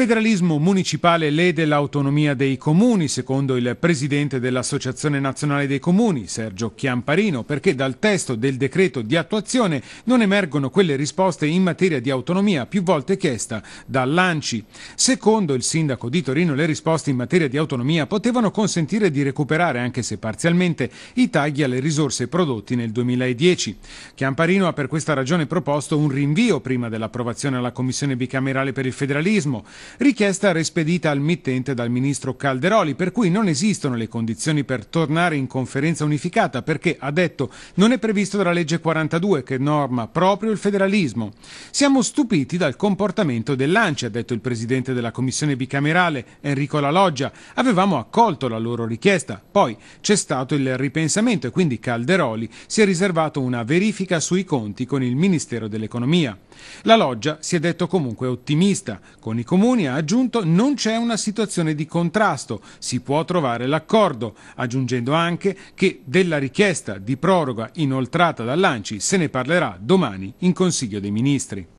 Federalismo municipale lede l'autonomia dei comuni, secondo il presidente dell'Associazione Nazionale dei Comuni, Sergio Chiamparino, perché dal testo del decreto di attuazione non emergono quelle risposte in materia di autonomia più volte chiesta dall'ANCI. Secondo il sindaco di Torino le risposte in materia di autonomia potevano consentire di recuperare, anche se parzialmente, i tagli alle risorse prodotti nel 2010. Chiamparino ha per questa ragione proposto un rinvio prima dell'approvazione alla Commissione bicamerale per il federalismo richiesta respedita al mittente dal ministro Calderoli, per cui non esistono le condizioni per tornare in conferenza unificata perché, ha detto, non è previsto dalla legge 42 che norma proprio il federalismo. Siamo stupiti dal comportamento dell'ANCI, ha detto il presidente della commissione bicamerale, Enrico Laloggia. Avevamo accolto la loro richiesta, poi c'è stato il ripensamento e quindi Calderoli si è riservato una verifica sui conti con il Ministero dell'Economia. La loggia si è detto comunque ottimista, con i comuni Meloni ha aggiunto non c'è una situazione di contrasto, si può trovare l'accordo, aggiungendo anche che della richiesta di proroga inoltrata dall'Anci se ne parlerà domani in Consiglio dei Ministri.